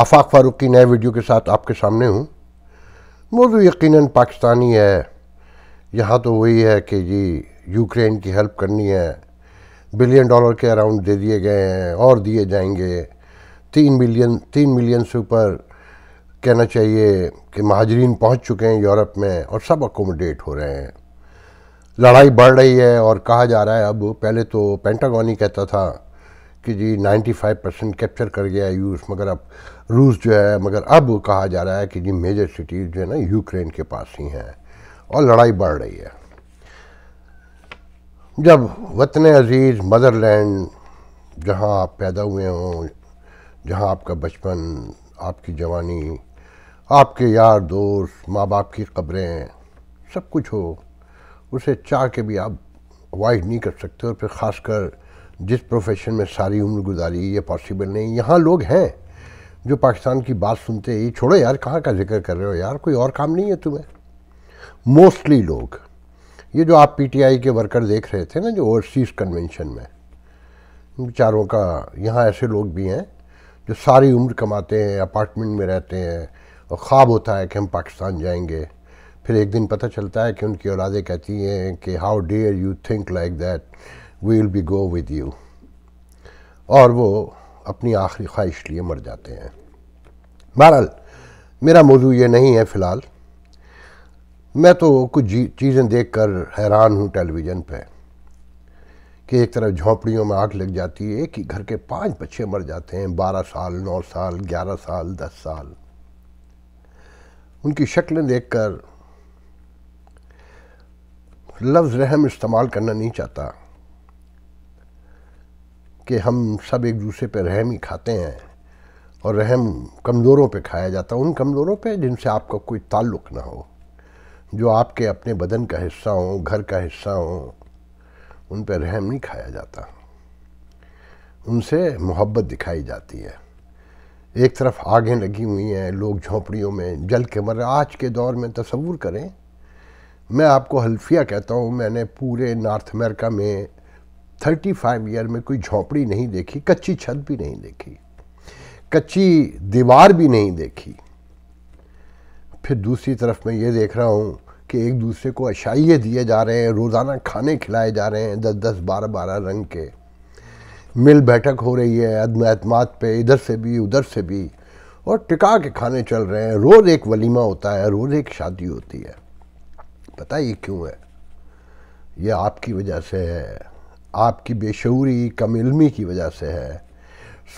आफाक फारूक की नए वीडियो के साथ आपके सामने हूँ मौजू यकीन पाकिस्तानी है यहाँ तो वही है कि जी यूक्रेन की हेल्प करनी है बिलियन डॉलर के अराउंड दे दिए गए हैं और दिए जाएंगे तीन बिलियन तीन मिलियन से ऊपर कहना चाहिए कि महाजरीन पहुँच चुके हैं यूरोप में और सब अकोमोडेट हो रहे हैं लड़ाई बढ़ रही है और कहा जा रहा है अब पहले तो पेंटागॉन ही कहता था कि जी 95 परसेंट कैप्चर कर गया है मगर अब रूस जो है मगर अब कहा जा रहा है कि जी मेजर सिटीज़ जो है ना यूक्रेन के पास ही हैं और लड़ाई बढ़ रही है जब वतन अजीज़ मदरलैंड जहाँ आप पैदा हुए हों जहाँ आपका बचपन आपकी जवानी आपके यार दोस्त माँ बाप की खबरें सब कुछ हो उसे चाह के भी आप अवॉइड नहीं कर सकते और फिर ख़ासकर जिस प्रोफेशन में सारी उम्र गुजारी ये पॉसिबल नहीं यहाँ लोग हैं जो पाकिस्तान की बात सुनते ही छोड़ो यार कहाँ का जिक्र कर रहे हो यार कोई और काम नहीं है तुम्हें मोस्टली लोग ये जो आप पीटीआई के वर्कर देख रहे थे ना जो ओवरसीज़ कन्वेंशन में चारों का यहाँ ऐसे लोग भी हैं जो सारी उम्र कमाते हैं अपार्टमेंट में रहते हैं और ख्वाब होता है कि हम पाकिस्तान जाएंगे फिर एक दिन पता चलता है कि उनकी औलादें कहती हैं कि how dare you think like that we will be go with you और वो अपनी आखिरी ख्वाहिश लिए मर जाते हैं बहरहाल मेरा मौजू ये नहीं है फ़िलहाल मैं तो कुछ चीज़ें देख कर हैरान हूँ टेलीविज़न पर कि एक तरफ झोंपड़ियों में आग लग जाती है एक ही घर के पांच बच्चे मर जाते हैं बारह साल नौ साल ग्यारह साल दस साल उनकी शक्लें देख कर लफ्ज़ रहम इस्तेमाल करना नहीं चाहता कि हम सब एक दूसरे पर रहम ही खाते हैं और रहम कमज़ोरों पे खाया जाता है उन कमज़ोरों पे जिनसे आपका कोई ताल्लुक़ ना हो जो आपके अपने बदन का हिस्सा हो घर का हिस्सा हो उन पर रहम नहीं खाया जाता उनसे मोहब्बत दिखाई जाती है एक तरफ आगें लगी हुई हैं लोग झोंपड़ियों में जल के मर आज के दौर में तस्वूर करें मैं आपको हल्फिया कहता हूँ मैंने पूरे नॉर्थ अमेरिका में थर्टी फाइव ईयर में कोई झोंपड़ी नहीं देखी कच्ची छत भी नहीं देखी कच्ची दीवार भी नहीं देखी फिर दूसरी तरफ मैं ये देख रहा हूँ कि एक दूसरे को अशाइये दिए जा रहे हैं रोज़ाना खाने खिलाए जा रहे हैं दस दस बारह बारह रंग के मिल बैठक हो रही है अदम अहतमात पे इधर से भी उधर से भी और टिका के खाने चल रहे हैं रोज़ एक वलीमा होता है रोज़ एक शादी होती है पता ये क्यों है ये आपकी वजह से है आपकी बेशूरी कम इलमी की वजह से है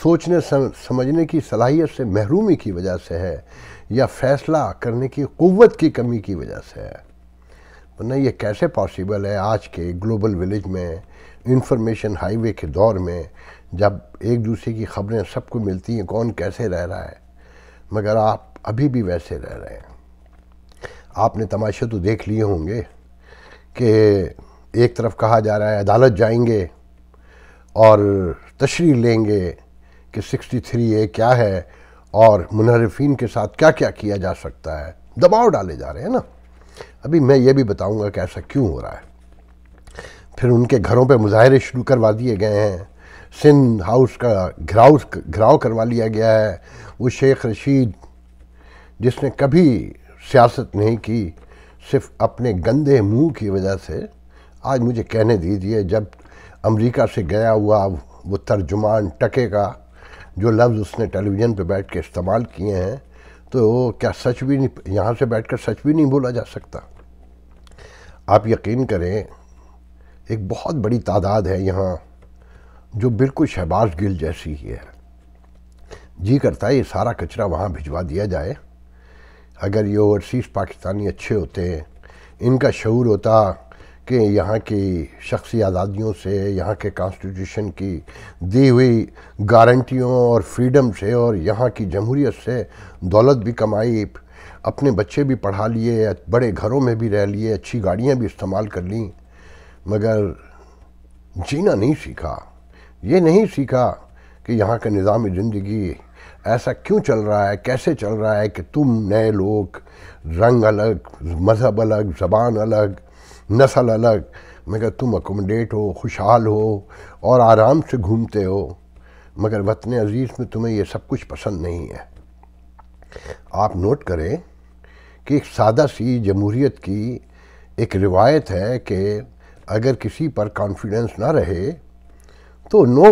सोचने सम, समझने की सलाहियत से महरूमी की वजह से है या फैसला करने की क़वत की कमी की वजह से है वरना ये कैसे पॉसिबल है आज के ग्लोबल विलेज में इंफॉर्मेशन हाईवे के दौर में जब एक दूसरे की खबरें सबको मिलती हैं कौन कैसे रह रहा है मगर आप अभी भी वैसे रह रहे हैं आपने तमाशे तो देख लिए होंगे कि एक तरफ कहा जा रहा है अदालत जाएंगे और तशरी लेंगे कि 63 ए क्या है और मुनरफिन के साथ क्या क्या किया जा सकता है दबाव डाले जा रहे हैं ना अभी मैं ये भी बताऊंगा कि ऐसा क्यों हो रहा है फिर उनके घरों पे मुजाहरे शुरू करवा दिए गए हैं सिंध हाउस का घराव घराव करवा लिया गया है वो शेख रशीद जिसने कभी सियासत नहीं की सिर्फ अपने गंदे मुंह की वजह से आज मुझे कहने दीजिए जब अमेरिका से गया हुआ वो तर्जुमान टके का जो लफ्ज़ उसने टेलीविज़न पे बैठ के इस्तेमाल किए हैं तो क्या सच भी नहीं यहाँ से बैठ कर सच भी नहीं बोला जा सकता आप यकीन करें एक बहुत बड़ी तादाद है यहाँ जो बिल्कुल शहबाज गिल जैसी ही है जी करता है ये सारा कचरा वहाँ भिजवा दिया जाए अगर ये ओवरसीज़ पाकिस्तानी अच्छे होते इनका शूर होता कि यहाँ की शख्सी आज़ादियों से यहाँ के कॉन्स्टिट्यूशन की दी हुई गारंटियों और फ्रीडम से और यहाँ की जमहूरीत से दौलत भी कमाई अपने बच्चे भी पढ़ा लिए बड़े घरों में भी रह लिए अच्छी गाड़ियाँ भी इस्तेमाल कर लीं मगर जीना नहीं सीखा ये नहीं सीखा कि यहाँ का निज़ाम ज़िंदगी ऐसा क्यों चल रहा है कैसे चल रहा है कि तुम नए लोग रंग अलग मज़हब अलग ज़बान अलग नस्ल अलग मगर तुम अकोमोडेट हो खुशहाल हो और आराम से घूमते हो मगर वतन अज़ीज़ में तुम्हें यह सब कुछ पसंद नहीं है आप नोट करें कि एक सादा सी जमहूरीत की एक रिवायत है कि अगर किसी पर कॉन्फिडेंस ना रहे तो नो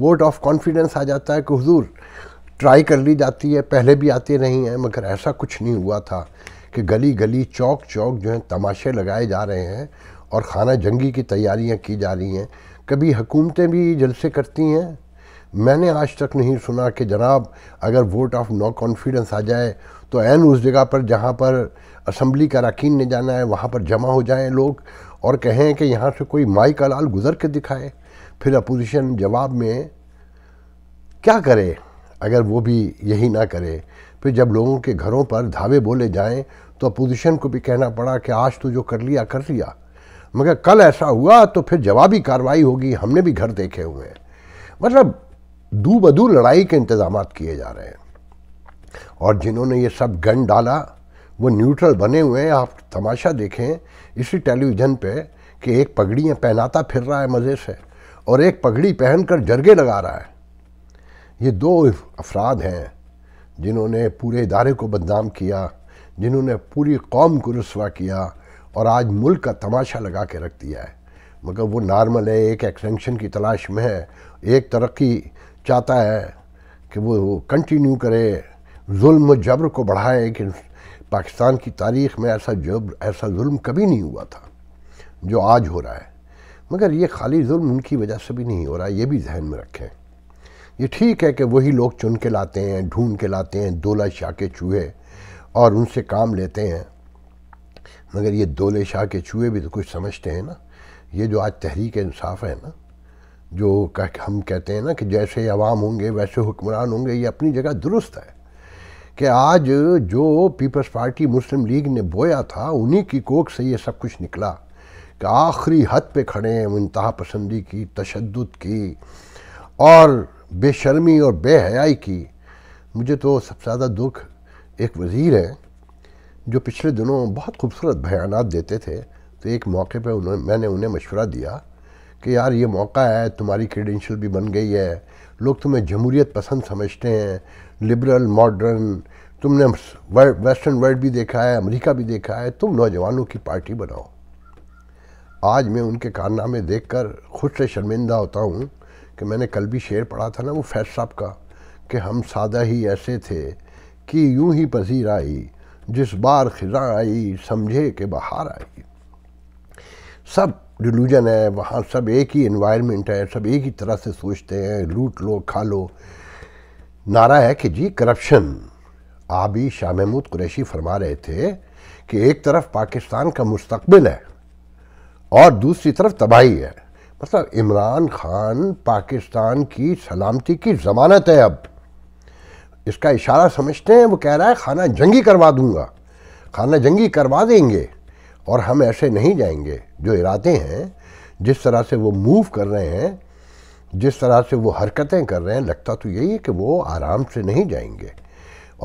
वोट ऑफ कॉन्फिडेंस आ जाता है कि हजूर ट्राई कर ली जाती है पहले भी आते रही हैं मगर ऐसा कुछ नहीं हुआ था कि गली गली चौक चौक जो हैं तमाशे लगाए जा रहे हैं और खाना जंगी की तैयारियां की जा रही हैं कभी हुकूमतें भी जलसे करती हैं मैंने आज तक नहीं सुना कि जनाब अगर वोट ऑफ नो कॉन्फिडेंस आ जाए तो एन उस जगह पर जहाँ पर असम्बली का रकीन ने जाना है वहाँ पर जमा हो जाएं लोग और कहें कि यहाँ से कोई माई का लाल गुजर के दिखाए फिर अपोजिशन जवाब में क्या करे अगर वो भी यही ना करे फिर जब लोगों के घरों पर धावे बोले जाएं तो अपोजिशन को भी कहना पड़ा कि आज तो जो कर लिया कर लिया मगर कल ऐसा हुआ तो फिर जवाबी कार्रवाई होगी हमने भी घर देखे हुए हैं मतलब दू बदू लड़ाई के इंतजाम किए जा रहे हैं और जिन्होंने ये सब गन डाला वो न्यूट्रल बने हुए हैं आप तमाशा देखें इसी टेलीविज़न पे कि एक पगड़ियाँ पहनाता फिर रहा है मज़े से और एक पगड़ी पहनकर जरगे लगा रहा है ये दो अफराद हैं जिन्होंने पूरे इदारे को बदनाम किया जिन्होंने पूरी कौम को रसवा किया और आज मुल्क का तमाशा लगा के रख दिया है मगर वो नॉर्मल है एक एक्सटेंशन की तलाश में है एक तरक्की चाहता है कि वो कंटिन्यू करे जुल्म जबर को बढ़ाए कि पाकिस्तान की तारीख में ऐसा जबर ऐसा जुल्म कभी नहीं हुआ था जो आज हो रहा है मगर ये खाली जुल्म उनकी वजह से भी नहीं हो रहा ये भी जहन में रखें ये ठीक है कि वही लोग चुन के लाते हैं ढूंढ के लाते हैं दोला शाह के चूहे और उनसे काम लेते हैं मगर ये दोले शाह के चूहे भी तो कुछ समझते हैं ना ये जो आज तहरीक इंसाफ है ना जो हम कहते हैं ना कि जैसे अवाम होंगे वैसे हुक्मरान होंगे ये अपनी जगह दुरुस्त है कि आज जो पीपल्स पार्टी मुस्लिम लीग ने बोया था उन्हीं की कोक से ये सब कुछ निकला कि आखिरी हद पे खड़े हैं इंतहा पसंदी की तशद की और बेशर्मी और बेहयाई की मुझे तो सबसे ज़्यादा दुख एक वज़ीर हैं जो पिछले दिनों बहुत खूबसूरत बयान देते थे तो एक मौके पर उन्होंने मैंने उन्हें मशवरा दिया कि यार ये मौका है तुम्हारी क्रीडेंशल भी बन गई है लोग तुम्हें जमहूरियत पसंद समझते हैं लिबरल मॉडर्न तुमने वेस्टर्न वर्ल्ड भी देखा है अमेरिका भी देखा है तुम नौजवानों की पार्टी बनाओ आज मैं उनके कारनामे देखकर खुद से शर्मिंदा होता हूँ कि मैंने कल भी शेर पढ़ा था ना वो फैज साहब का कि हम सादा ही ऐसे थे कि यूं ही पसीर आई जिस बार खिजा आई समझे कि बहार आई सब डिलूजन है वहाँ सब एक ही इन्वायरमेंट है सब एक ही तरह से सोचते हैं लूट लो खा लो नारा है कि जी करप्शन आबी शाह महमूद कुरैशी फरमा रहे थे कि एक तरफ पाकिस्तान का मुस्तबिल है और दूसरी तरफ तबाही है मतलब इमरान खान पाकिस्तान की सलामती की ज़मानत है अब इसका इशारा समझते हैं वो कह रहा है खाना जंगी करवा दूंगा खाना जंगी करवा देंगे और हम ऐसे नहीं जाएंगे जो इरादे हैं जिस तरह से वो मूव कर रहे हैं जिस तरह से वो हरकतें कर रहे हैं लगता तो यही है कि वो आराम से नहीं जाएंगे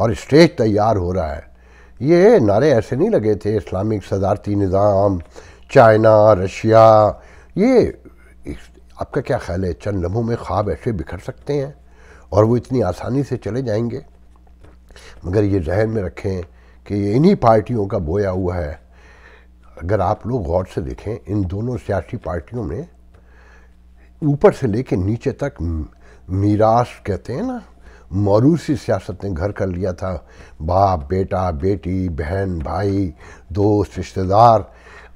और स्टेज तैयार हो रहा है ये नारे ऐसे नहीं लगे थे इस्लामिक सदारती निज़ाम चाइना रशिया ये आपका क्या ख्याल है चंद लम्हों में ख्वाब ऐसे बिखर सकते हैं और वो इतनी आसानी से चले जाएंगे मगर ये जहन में रखें कि ये इन्हीं पार्टियों का बोया हुआ है अगर आप लोग गौर से देखें इन दोनों सियासी पार्टियों में ऊपर से कर नीचे तक मीरास कहते हैं ना मौरूसी सियासत ने घर कर लिया था बाप बेटा बेटी बहन भाई दोस्त रिश्तेदार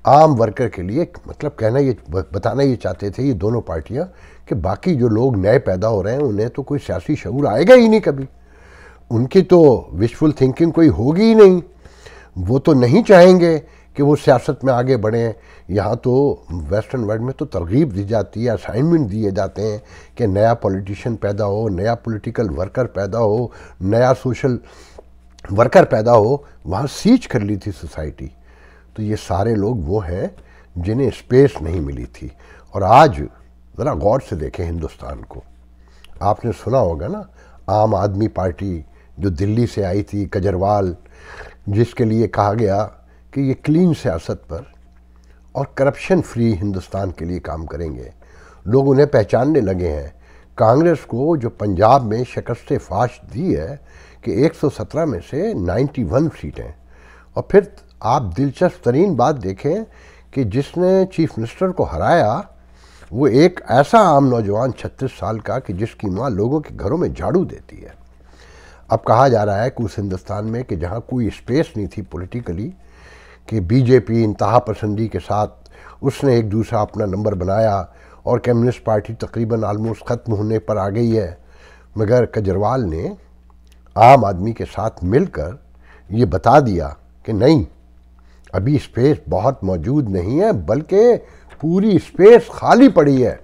आम वर्कर के लिए मतलब कहना ये बताना ये चाहते थे ये दोनों पार्टियाँ कि बाकी जो लोग नए पैदा हो रहे हैं उन्हें तो कोई सियासी शूर आएगा ही नहीं कभी उनकी तो विशफुल थिंकिंग कोई होगी ही नहीं वो तो नहीं चाहेंगे कि वो सियासत में आगे बढ़ें यहाँ तो वेस्टर्न वर्ल्ड में तो तरगीब दी जाती है असाइनमेंट दिए जाते हैं कि नया पॉलिटिशियन पैदा हो नया पॉलिटिकल वर्कर पैदा हो नया सोशल वर्कर पैदा हो वहाँ सीच कर ली थी सोसाइटी तो ये सारे लोग वो हैं जिन्हें स्पेस नहीं मिली थी और आज ज़रा गौर से देखें हिंदुस्तान को आपने सुना होगा ना आम आदमी पार्टी जो दिल्ली से आई थी कजरवाल जिसके लिए कहा गया कि ये क्लीन सियासत पर और करप्शन फ्री हिंदुस्तान के लिए काम करेंगे लोग उन्हें पहचानने लगे हैं कांग्रेस को जो पंजाब में शिकस्त फाश दी है कि 117 में से 91 सीटें और फिर आप दिलचस्प तरीन बात देखें कि जिसने चीफ मिनिस्टर को हराया वो एक ऐसा आम नौजवान 36 साल का कि जिसकी माँ लोगों के घरों में झाड़ू देती है अब कहा जा रहा है कि उस हिंदुस्तान में कि जहाँ कोई स्पेस नहीं थी पॉलिटिकली कि बीजेपी इंतहा पसंदी के साथ उसने एक दूसरा अपना नंबर बनाया और कम्युनिस्ट पार्टी तकरीबन आलमोस्ट ख़त्म होने पर आ गई है मगर कजरवाल ने आम आदमी के साथ मिलकर ये बता दिया कि नहीं अभी स्पेस बहुत मौजूद नहीं है बल्कि पूरी स्पेस खाली पड़ी है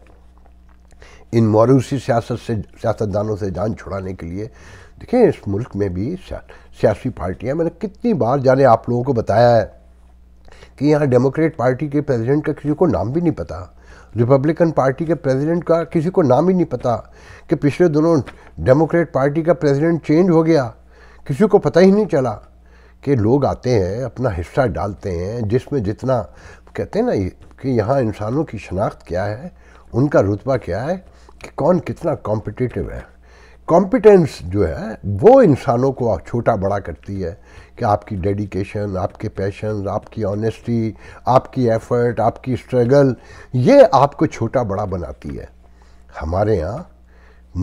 इन मौरूसी सियासत से सियासतदानों से जान छुड़ाने के लिए देखें इस मुल्क में भी सियासी पार्टियां मैंने कितनी बार जाने आप लोगों को बताया है कि यहाँ डेमोक्रेट पार्टी के प्रेसिडेंट का किसी को नाम भी नहीं पता रिपब्लिकन पार्टी के प्रेसिडेंट का किसी को नाम ही नहीं पता कि पिछले दोनों डेमोक्रेट पार्टी का प्रेसिडेंट चेंज हो गया किसी को पता ही नहीं चला के लोग आते हैं अपना हिस्सा डालते हैं जिसमें जितना कहते हैं ना कि यहाँ इंसानों की शनाख्त क्या है उनका रुतबा क्या है कि कौन कितना कॉम्पिटिटिव है कॉम्पिटेंस जो है वो इंसानों को छोटा बड़ा करती है कि आपकी डेडिकेशन आपके पैशन आपकी ऑनेस्टी आपकी एफर्ट आपकी स्ट्रगल ये आपको छोटा बड़ा बनाती है हमारे यहाँ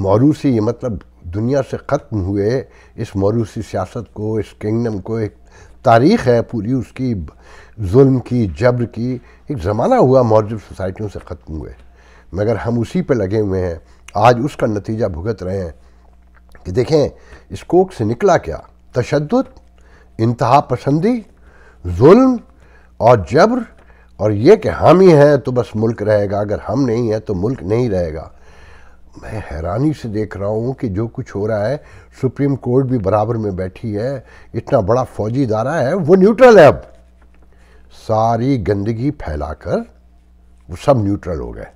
मौरूसी मतलब दुनिया से ख़त्म हुए इस मौरूसी सियासत को इस किंगडम को एक तारीख़ है पूरी उसकी जुल्म की जब्र की एक ज़माना हुआ मौजूद सोसाइटियों से ख़त्म हुए मगर हम उसी पे लगे हुए हैं आज उसका नतीजा भुगत रहे हैं कि देखें इस कोक से निकला क्या तशद इंतहा पसंदी जुल्म और जब्र और ये कि हम ही हैं तो बस मुल्क रहेगा अगर हम नहीं हैं तो मुल्क नहीं रहेगा मैं हैरानी से देख रहा हूँ कि जो कुछ हो रहा है सुप्रीम कोर्ट भी बराबर में बैठी है इतना बड़ा फौजी इदारा है वो न्यूट्रल है अब सारी गंदगी फैलाकर वो सब न्यूट्रल हो गए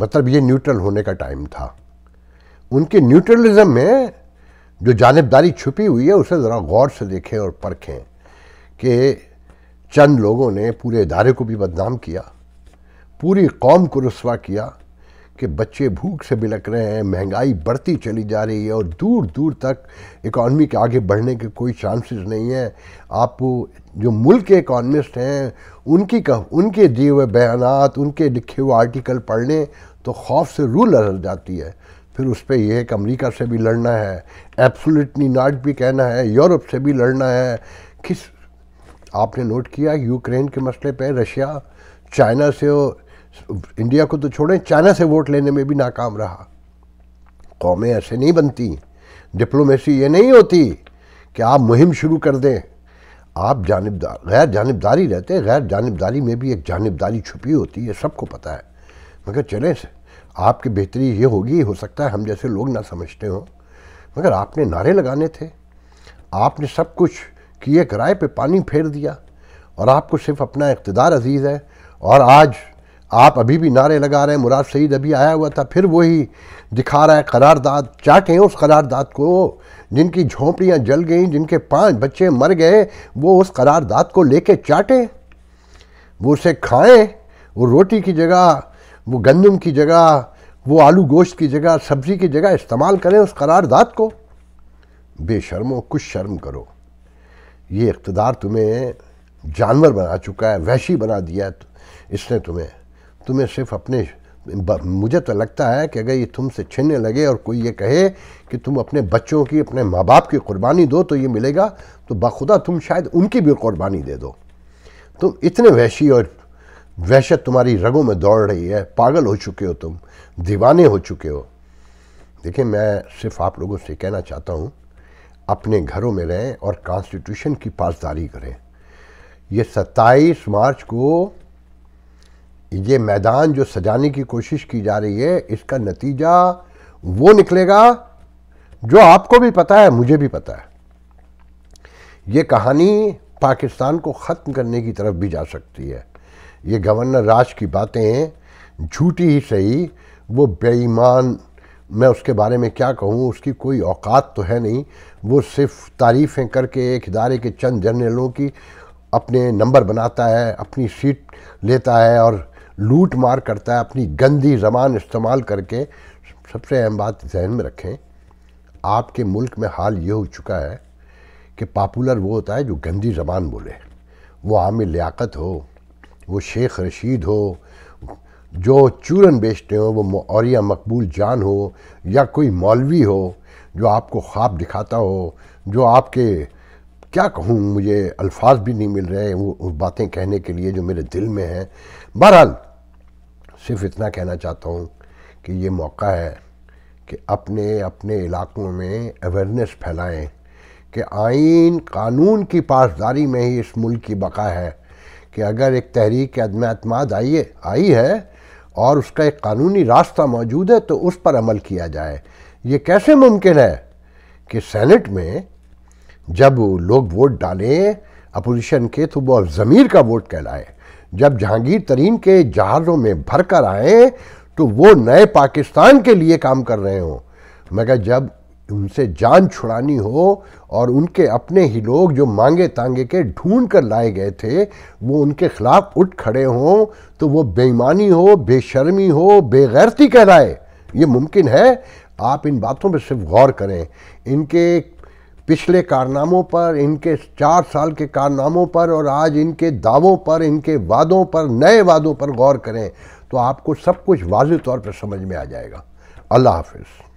मतलब ये न्यूट्रल होने का टाइम था उनके न्यूट्रलिज्म में जो जानबदारी छुपी हुई है उसे ज़रा गौर से देखें और परखें कि चंद लोगों ने पूरे इदारे को भी बदनाम किया पूरी कौम को रसवा किया कि बच्चे भूख से बिलक रहे हैं महंगाई बढ़ती चली जा रही है और दूर दूर तक इकॉनमी के आगे बढ़ने के कोई चांसेस नहीं है आप जो मुल्क के इकॉनमिस्ट हैं उनकी कह उनके दिए हुए बयान उनके लिखे हुए आर्टिकल पढ़ने तो खौफ से रूल लड़ जाती है फिर उस पर यह है कि अमरीका से भी लड़ना है एब्सोल्युटली नॉट भी कहना है यूरोप से भी लड़ना है किस आपने नोट किया यूक्रेन के मसले पर रशिया चाइना से इंडिया को तो छोड़ें चाइना से वोट लेने में भी नाकाम रहा कौमें ऐसे नहीं बनती डिप्लोमेसी ये नहीं होती कि आप मुहिम शुरू कर दें आप जानबदार गैर जानबदारी रहते गैर जानबदारी में भी एक जानबदारी छुपी होती है सबको पता है मगर चले से आपकी बेहतरी ये होगी हो सकता है हम जैसे लोग ना समझते हों मगर आपने नारे लगाने थे आपने सब कुछ किए किराए पे पानी फेर दिया और आपको सिर्फ अपना इकतदार अजीज़ है और आज आप अभी भी नारे लगा रहे हैं मुराद सईद अभी आया हुआ था फिर वही दिखा रहा है करारदाद चाटें उस करारदाद को जिनकी झोंपड़ियाँ जल गईं जिनके पांच बच्चे मर गए वो उस करारदाद को लेके चाटें वो उसे खाएं वो रोटी की जगह वो गंदम की जगह वो आलू गोश्त की जगह सब्ज़ी की जगह इस्तेमाल करें उस करारदाद को बेशर्मो कुछ शर्म करो ये इकतदार तुम्हें जानवर बना चुका है वैशी बना दिया है इसने तुम्हें तुम्हें सिर्फ अपने मुझे तो लगता है कि अगर ये तुमसे छीनने लगे और कोई ये कहे कि तुम अपने बच्चों की अपने माँ बाप की कुर्बानी दो तो ये मिलेगा तो बाखुदा तुम शायद उनकी भी कुर्बानी दे दो तुम इतने वैशी और वहशत तुम्हारी रगों में दौड़ रही है पागल हो चुके हो तुम दीवाने हो चुके हो देखिए मैं सिर्फ आप लोगों से कहना चाहता हूँ अपने घरों में रहें और कॉन्स्टिट्यूशन की पासदारी करें ये सत्ताईस मार्च को ये मैदान जो सजाने की कोशिश की जा रही है इसका नतीजा वो निकलेगा जो आपको भी पता है मुझे भी पता है ये कहानी पाकिस्तान को ख़त्म करने की तरफ भी जा सकती है ये गवर्नर राज की बातें झूठी ही सही वो बेईमान मैं उसके बारे में क्या कहूँ उसकी कोई औकात तो है नहीं वो सिर्फ तारीफ़ें करके एक इदारे के चंद जर्नलों की अपने नंबर बनाता है अपनी सीट लेता है और लूट मार करता है अपनी गंदी जबान इस्तेमाल करके सबसे अहम बात जहन में रखें आपके मुल्क में हाल ये हो चुका है कि पापुलर वो होता है जो गंदी जबान बोले वो आम लियाकत हो वो शेख रशीद हो जो चूरन बेचते हो वो और मकबूल जान हो या कोई मौलवी हो जो आपको ख्वाब दिखाता हो जो आपके क्या कहूँ मुझे अल्फाज भी नहीं मिल रहे वो बातें कहने के लिए जो मेरे दिल में हैं बहरहाल सिर्फ इतना कहना चाहता हूँ कि ये मौका है कि अपने अपने इलाकों में अवेयरनेस फैलाएं कि आइन कानून की पासदारी में ही इस मुल्क की बका है कि अगर एक तहरीक अदम अतमाद आई है आई है और उसका एक कानूनी रास्ता मौजूद है तो उस पर अमल किया जाए ये कैसे मुमकिन है कि सेनेट में जब लोग वोट डालें अपोजिशन के तो वो ज़मीर का वोट कहलाए जब जहांगीर तरीन के जहाज़ों में भर कर आए तो वो नए पाकिस्तान के लिए काम कर रहे हों मगर जब उनसे जान छुड़ानी हो और उनके अपने ही लोग जो मांगे तांगे के ढूंढ कर लाए गए थे वो उनके खिलाफ उठ खड़े हों तो वो बेईमानी हो बेशर्मी हो बेगैरती कहलाए ये मुमकिन है आप इन बातों पर सिर्फ गौर करें इनके पिछले कारनामों पर इनके चार साल के कारनामों पर और आज इनके दावों पर इनके वादों पर नए वादों पर गौर करें तो आपको सब कुछ वाज तौर पर समझ में आ जाएगा अल्लाह हाफिज़